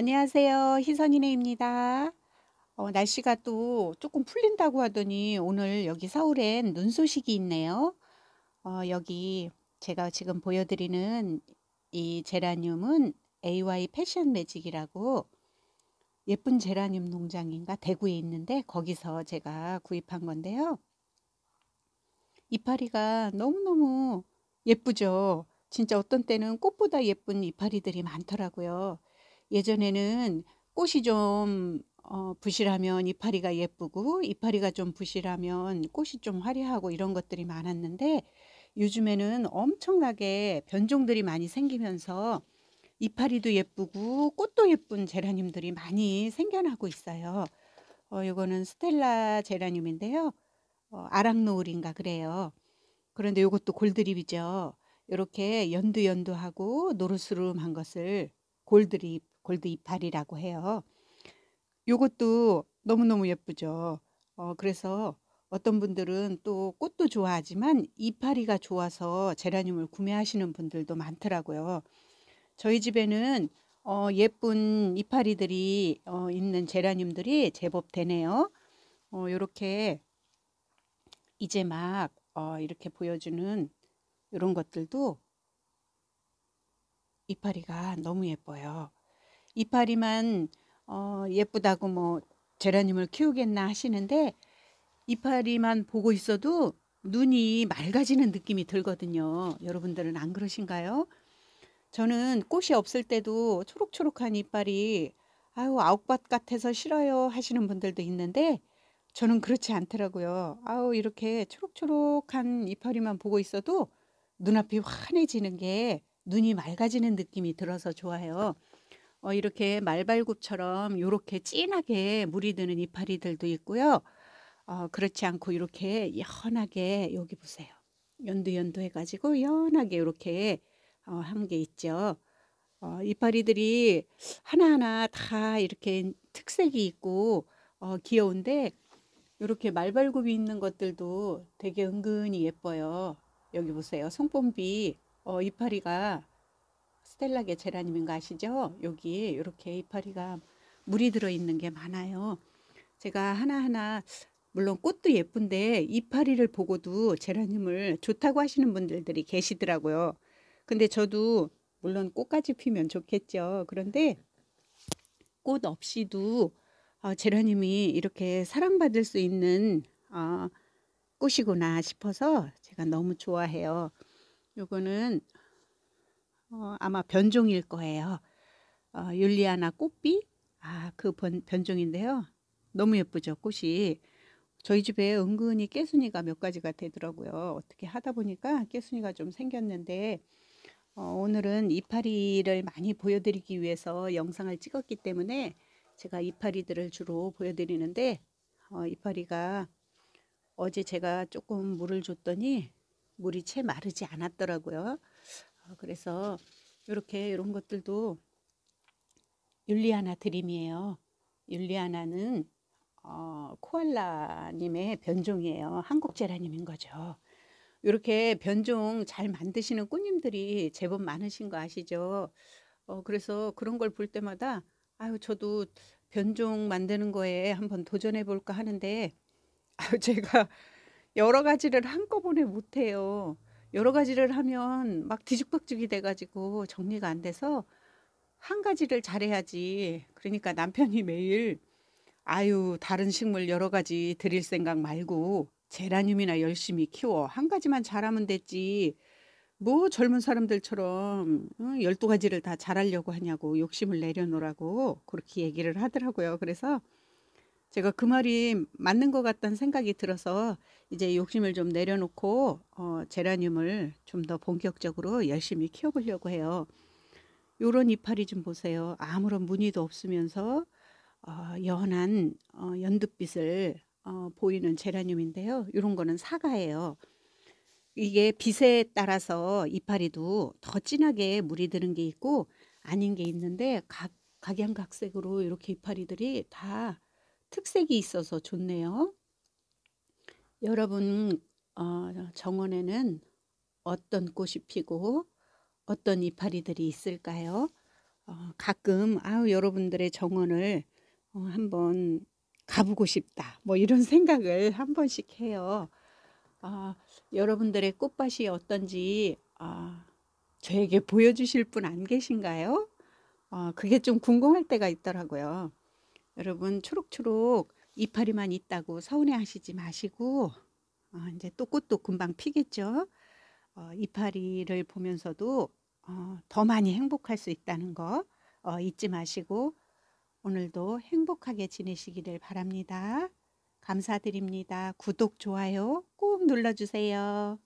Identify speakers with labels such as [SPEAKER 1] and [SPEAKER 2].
[SPEAKER 1] 안녕하세요. 희선이네입니다. 어, 날씨가 또 조금 풀린다고 하더니 오늘 여기 서울엔 눈 소식이 있네요. 어, 여기 제가 지금 보여드리는 이 제라늄은 AY 패션 매직이라고 예쁜 제라늄 농장인가 대구에 있는데 거기서 제가 구입한 건데요. 이파리가 너무너무 예쁘죠. 진짜 어떤 때는 꽃보다 예쁜 이파리들이 많더라고요. 예전에는 꽃이 좀 어, 부실하면 이파리가 예쁘고 이파리가 좀 부실하면 꽃이 좀 화려하고 이런 것들이 많았는데 요즘에는 엄청나게 변종들이 많이 생기면서 이파리도 예쁘고 꽃도 예쁜 제라늄들이 많이 생겨나고 있어요. 어, 이거는 스텔라 제라늄인데요. 어, 아랑노을인가 그래요. 그런데 이것도 골드립이죠. 이렇게 연두연두하고 노르스름한 것을 골드립 골드 이파리라고 해요. 요것도 너무너무 예쁘죠. 어, 그래서 어떤 분들은 또 꽃도 좋아하지만 이파리가 좋아서 제라늄을 구매하시는 분들도 많더라고요. 저희 집에는 어, 예쁜 이파리들이 어, 있는 제라늄들이 제법 되네요. 어, 요렇게 이제 막 어, 이렇게 보여주는 이런 것들도 이파리가 너무 예뻐요. 이파리만 어, 예쁘다고 뭐 제라늄을 키우겠나 하시는데 이파리만 보고 있어도 눈이 맑아지는 느낌이 들거든요. 여러분들은 안 그러신가요? 저는 꽃이 없을 때도 초록초록한 이빨이 아유 아욱밭 같아서 싫어요 하시는 분들도 있는데 저는 그렇지 않더라고요. 아우 이렇게 초록초록한 이파리만 보고 있어도 눈앞이 환해지는 게 눈이 맑아지는 느낌이 들어서 좋아요. 어, 이렇게 말발굽처럼 이렇게 진하게 물이 드는 이파리들도 있고요. 어, 그렇지 않고 이렇게 연하게 여기 보세요. 연두연두 해가지고 연하게 이렇게 어, 한게 있죠. 어, 이파리들이 하나하나 다 이렇게 특색이 있고 어, 귀여운데 이렇게 말발굽이 있는 것들도 되게 은근히 예뻐요. 여기 보세요. 송봄비 어, 이파리가 스텔라 게제라늄인 거 아시죠? 여기 이렇게 이파리가 물이 들어있는 게 많아요. 제가 하나하나 물론 꽃도 예쁜데 이파리를 보고도 제라늄을 좋다고 하시는 분들이 계시더라고요. 근데 저도 물론 꽃까지 피면 좋겠죠. 그런데 꽃 없이도 어, 제라늄이 이렇게 사랑받을 수 있는 어, 꽃이구나 싶어서 제가 너무 좋아해요. 요거는 어, 아마 변종일 거예요. 어, 율리아나 꽃비 아 그 변종인데요. 너무 예쁘죠 꽃이. 저희 집에 은근히 깨순이가 몇 가지가 되더라고요. 어떻게 하다 보니까 깨순이가 좀 생겼는데 어, 오늘은 이파리를 많이 보여드리기 위해서 영상을 찍었기 때문에 제가 이파리들을 주로 보여드리는데 어, 이파리가 어제 제가 조금 물을 줬더니 물이 채 마르지 않았더라고요. 아, 그래서 이렇게 이런 것들도 율리아나 드림이에요. 율리아나는 어, 코알라님의 변종이에요. 한국 제라님인 거죠. 이렇게 변종 잘 만드시는 꽃님들이 제법 많으신 거 아시죠? 어, 그래서 그런 걸 볼 때마다 아유 저도 변종 만드는 거에 한번 도전해 볼까 하는데 아유 제가 여러 가지를 한꺼번에 못해요. 여러 가지를 하면 막 뒤죽박죽이 돼가지고 정리가 안 돼서 한 가지를 잘해야지. 그러니까 남편이 매일 아유 다른 식물 여러 가지 드릴 생각 말고 제라늄이나 열심히 키워 한 가지만 잘하면 됐지. 뭐 젊은 사람들처럼 열두 가지를 다 잘하려고 하냐고 욕심을 내려놓으라고 그렇게 얘기를 하더라고요. 그래서 제가 그 말이 맞는 것 같다는 생각이 들어서 이제 욕심을 좀 내려놓고 어, 제라늄을 좀 더 본격적으로 열심히 키워보려고 해요. 요런 이파리 좀 보세요. 아무런 무늬도 없으면서 어, 연한 어, 연두빛을 어, 보이는 제라늄인데요. 요런 거는 사과예요. 이게 빛에 따라서 이파리도 더 진하게 물이 드는 게 있고 아닌 게 있는데 각, 각양각색으로 이렇게 이파리들이 다 특색이 있어서 좋네요. 여러분 어, 정원에는 어떤 꽃이 피고 어떤 이파리들이 있을까요? 어, 가끔 아우 여러분들의 정원을 어, 한번 가보고 싶다 뭐 이런 생각을 한 번씩 해요. 어, 여러분들의 꽃밭이 어떤지 어, 저에게 보여주실 분 안 계신가요? 어, 그게 좀 궁금할 때가 있더라고요. 여러분 초록초록 이파리만 있다고 서운해하시지 마시고 어, 이제 또 꽃도 금방 피겠죠. 어, 이파리를 보면서도 어, 더 많이 행복할 수 있다는 거 어, 잊지 마시고 오늘도 행복하게 지내시기를 바랍니다. 감사드립니다. 구독, 좋아요 꼭 눌러주세요.